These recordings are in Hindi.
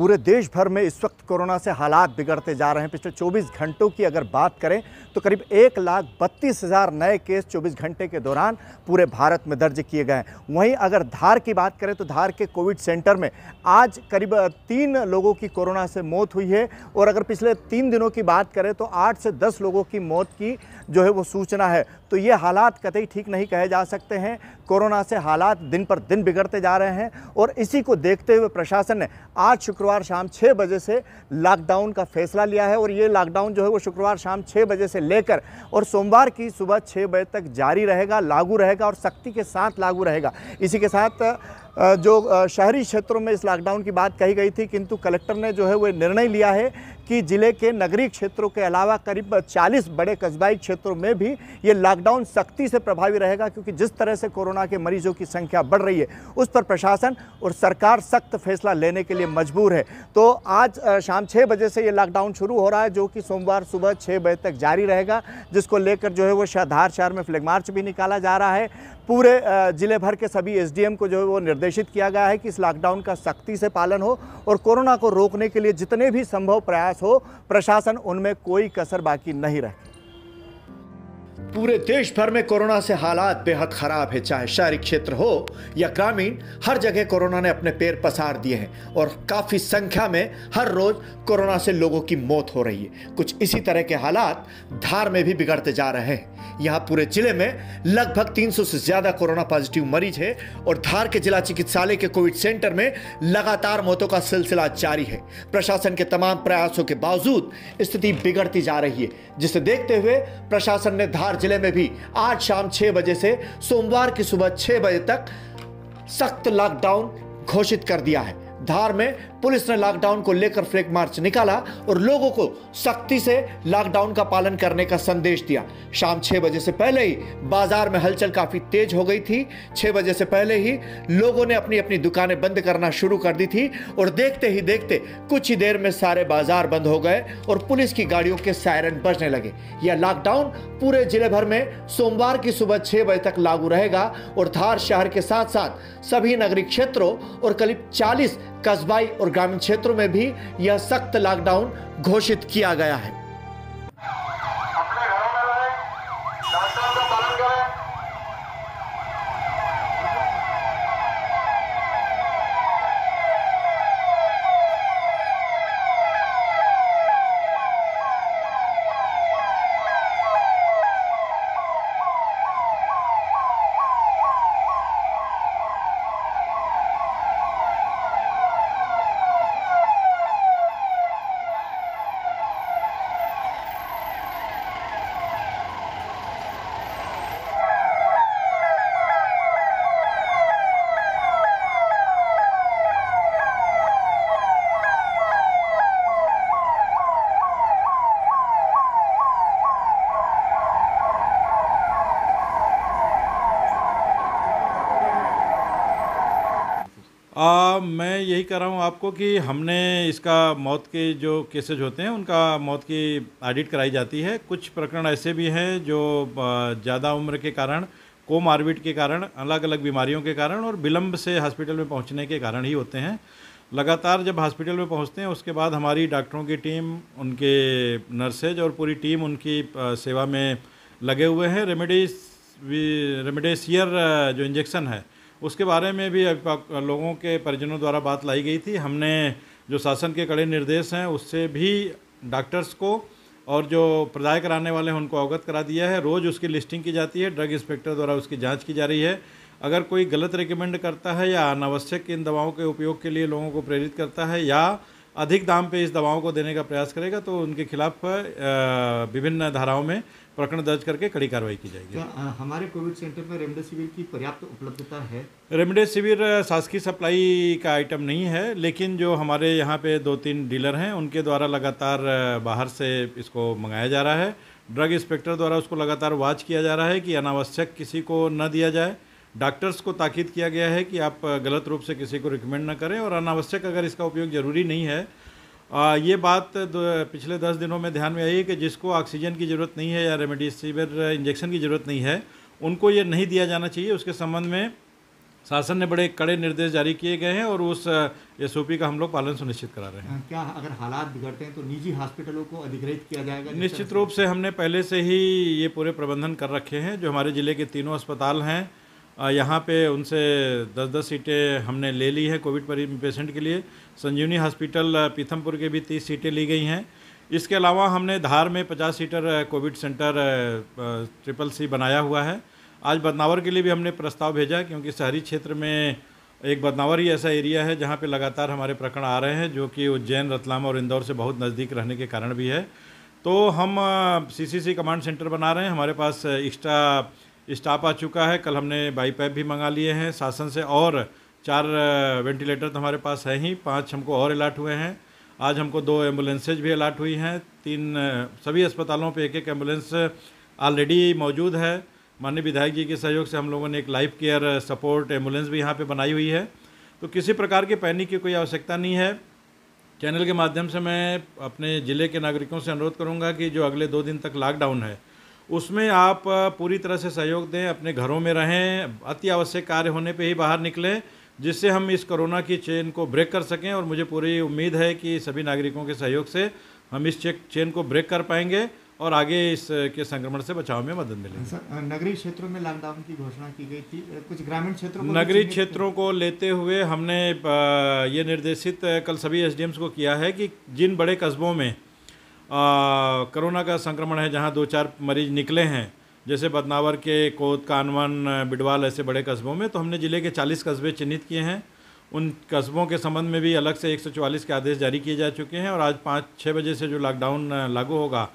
पूरे देश भर में इस वक्त कोरोना से हालात बिगड़ते जा रहे हैं पिछले 24 घंटों की अगर बात करें तो करीब एक लाख बत्तीस हज़ार नए केस 24 घंटे के दौरान पूरे भारत में दर्ज किए गए हैं वहीं अगर धार की बात करें तो धार के कोविड सेंटर में आज करीब तीन लोगों की कोरोना से मौत हुई है और अगर पिछले तीन दिनों की बात करें तो आठ से दस लोगों की मौत की जो है वो सूचना है तो ये हालात कतई ठीक नहीं कहे जा सकते हैं कोरोना से हालात दिन पर दिन बिगड़ते जा रहे हैं और इसी को देखते हुए प्रशासन ने आज शुक्रवार शाम छः बजे से लॉकडाउन का फैसला लिया है और ये लॉकडाउन जो है वो शुक्रवार शाम छः बजे से लेकर और सोमवार की सुबह छः बजे तक जारी रहेगा लागू रहेगा और सख्ती के साथ लागू रहेगा इसी के साथ जो शहरी क्षेत्रों में इस लॉकडाउन की बात कही गई थी किंतु कलेक्टर ने जो है वो निर्णय लिया है कि ज़िले के नगरीय क्षेत्रों के अलावा करीब 40 बड़े कस्बाई क्षेत्रों में भी ये लॉकडाउन सख्ती से प्रभावी रहेगा क्योंकि जिस तरह से कोरोना के मरीजों की संख्या बढ़ रही है उस पर प्रशासन और सरकार सख्त फैसला लेने के लिए मजबूर है तो आज शाम छः बजे से ये लॉकडाउन शुरू हो रहा है जो कि सोमवार सुबह छः बजे तक जारी रहेगा जिसको लेकर जो है वो शाहधार शहर में फ्लैग मार्च भी निकाला जा रहा है पूरे ज़िले भर के सभी एस को जो है वो निर्देश निर्देशित किया गया है कि इस लॉकडाउन का सख्ती से पालन हो और कोरोना को रोकने के लिए जितने भी संभव प्रयास हो प्रशासन उनमें कोई कसर बाकी नहीं रखे पूरे देश भर में कोरोना से हालात बेहद खराब है चाहे शहरी क्षेत्र हो या ग्रामीण हर जगह कोरोना ने अपने पैर पसार दिए हैं और काफ़ी संख्या में हर रोज कोरोना से लोगों की मौत हो रही है कुछ इसी तरह के हालात धार में भी बिगड़ते जा रहे हैं यहाँ पूरे जिले में लगभग 300 से ज़्यादा कोरोना पॉजिटिव मरीज है और धार के जिला चिकित्सालय के कोविड सेंटर में लगातार मौतों का सिलसिला जारी है प्रशासन के तमाम प्रयासों के बावजूद स्थिति बिगड़ती जा रही है जिसे देखते हुए प्रशासन ने धार जिले में भी आज शाम छह बजे से सोमवार की सुबह छह बजे तक सख्त लॉकडाउन घोषित कर दिया है धार में पुलिस ने लॉकडाउन को लेकर फ्लैग मार्च निकाला और लोगों को सख्ती से लॉकडाउन का पालन करने का संदेश दिया शाम छह बजे से पहले ही बाजार में हलचल काफी तेज हो गई थी छह बजे से पहले ही लोगों ने अपनी अपनी दुकानें बंद करना शुरू कर दी थी और देखते ही देखते कुछ ही देर में सारे बाजार बंद हो गए और पुलिस की गाड़ियों के सायरन बजने लगे यह लॉकडाउन पूरे जिले भर में सोमवार की सुबह छह बजे तक लागू रहेगा और धार शहर के साथ साथ सभी नगरीय क्षेत्रों और करीब 40 कस्बाई और ग्रामीण क्षेत्रों में भी यह सख्त लॉकडाउन घोषित किया गया है आ, मैं यही कह रहा हूँ आपको कि हमने इसका मौत के जो केसेज होते हैं उनका मौत की ऑडिट कराई जाती है कुछ प्रकरण ऐसे भी हैं जो ज़्यादा उम्र के कारण कोमार्बिड के कारण अलग अलग बीमारियों के कारण और विलम्ब से हॉस्पिटल में पहुँचने के कारण ही होते हैं लगातार जब हॉस्पिटल में पहुँचते हैं उसके बाद हमारी डॉक्टरों की टीम उनके नर्सेज और पूरी टीम उनकी सेवा में लगे हुए हैं रेमेडीज रेमेडेसियर जो इंजेक्शन है उसके बारे में भी लोगों के परिजनों द्वारा बात लाई गई थी हमने जो शासन के कड़े निर्देश हैं उससे भी डॉक्टर्स को और जो प्रदाय कराने वाले हैं उनको अवगत करा दिया है रोज़ उसकी लिस्टिंग की जाती है ड्रग इंस्पेक्टर द्वारा उसकी जांच की जा रही है अगर कोई गलत रिकमेंड करता है या अनावश्यक इन दवाओं के उपयोग के लिए लोगों को प्रेरित करता है या अधिक दाम पे इस दवाओं को देने का प्रयास करेगा तो उनके खिलाफ विभिन्न धाराओं में प्रकरण दर्ज करके कड़ी कार्रवाई की जाएगी हमारे कोविड सेंटर में रेमडेसिविर की पर्याप्त उपलब्धता है रेमडेसिविर शासकीय सप्लाई का आइटम नहीं है लेकिन जो हमारे यहाँ पे दो तीन डीलर हैं उनके द्वारा लगातार बाहर से इसको मंगाया जा रहा है ड्रग इंस्पेक्टर द्वारा उसको लगातार वाच किया जा रहा है कि अनावश्यक किसी को न दिया जाए डॉक्टर्स को ताकीद किया गया है कि आप गलत रूप से किसी को रिकमेंड ना करें और अनावश्यक अगर इसका उपयोग ज़रूरी नहीं है आ, ये बात पिछले दस दिनों में ध्यान में आई है कि जिसको ऑक्सीजन की ज़रूरत नहीं है या रेमडेसिविर इंजेक्शन की ज़रूरत नहीं है उनको ये नहीं दिया जाना चाहिए उसके संबंध में शासन ने बड़े कड़े निर्देश जारी किए गए हैं और उस एस का हम लोग पालन सुनिश्चित करा रहे हैं हाँ, क्या अगर हालात बिगड़ते हैं तो निजी हॉस्पिटलों को अधिग्रहित किया जाएगा निश्चित रूप से हमने पहले से ही ये पूरे प्रबंधन कर रखे हैं जो हमारे ज़िले के तीनों अस्पताल हैं यहाँ पे उनसे दस दस सीटें हमने ले ली है कोविड पेशेंट के लिए संजीवनी हॉस्पिटल पीथमपुर के भी तीस सीटें ली गई हैं इसके अलावा हमने धार में पचास seater Covid centre triple C बनाया हुआ है आज बदनावर के लिए भी हमने प्रस्ताव भेजा क्योंकि शहरी क्षेत्र में एक बदनावर ही ऐसा एरिया है जहाँ पर लगातार हमारे प्रकरण आ रहे हैं जो कि उज्जैन रतलाम और इंदौर से बहुत नज़दीक रहने के कारण भी है तो हम सी कमांड सेंटर बना रहे हैं हमारे पास एक्स्ट्रा स्टाफ आ चुका है कल हमने बाईपैप भी मंगा लिए हैं शासन से और चार वेंटिलेटर तो हमारे पास है ही पाँच हमको और अलाट हुए हैं आज हमको दो एम्बुलेंसेज भी अलाट हुई हैं तीन सभी अस्पतालों पे एक एक एम्बुलेंस ऑलरेडी मौजूद है माननीय विधायक जी के सहयोग से हम लोगों ने एक लाइफ केयर सपोर्ट एम्बुलेंस भी यहाँ पर बनाई हुई है तो किसी प्रकार के पैनिक की कोई आवश्यकता नहीं है चैनल के माध्यम से मैं अपने ज़िले के नागरिकों से अनुरोध करूँगा कि जो अगले दो दिन तक लॉकडाउन है उसमें आप पूरी तरह से सहयोग दें अपने घरों में रहें अति आवश्यक कार्य होने पे ही बाहर निकलें जिससे हम इस कोरोना की चेन को ब्रेक कर सकें और मुझे पूरी उम्मीद है कि सभी नागरिकों के सहयोग से हम इस चेक चेन को ब्रेक कर पाएंगे और आगे इस के संक्रमण से बचाव में मदद मिलेगी नगरीय क्षेत्रों में लॉकडाउन की घोषणा की गई थी कुछ ग्रामीण क्षेत्रों नगरीय क्षेत्रों को लेते हुए हमने ये निर्देशित कल सभी एसडीएम्स को किया है कि जिन बड़े कस्बों में कोरोना का संक्रमण है जहाँ दो चार मरीज निकले हैं जैसे बदनावर के कोत कानवन बिडवाल ऐसे बड़े कस्बों में तो हमने ज़िले के 40 कस्बे चिन्हित किए हैं उन कस्बों के संबंध में भी अलग से 144 के आदेश जारी किए जा चुके हैं और आज पाँच छः बजे से जो लॉकडाउन लागू होगा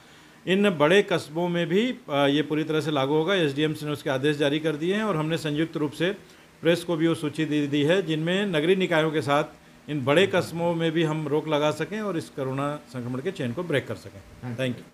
इन बड़े कस्बों में भी ये पूरी तरह से लागू होगा एस डी ने उसके आदेश जारी कर दिए हैं और हमने संयुक्त रूप से प्रेस को भी वो सूची दे दी है जिनमें नगरीय निकायों के साथ इन बड़े कस्बों में भी हम रोक लगा सकें और इस कोरोना संक्रमण के चेन को ब्रेक कर सकें थैंक हाँ। यू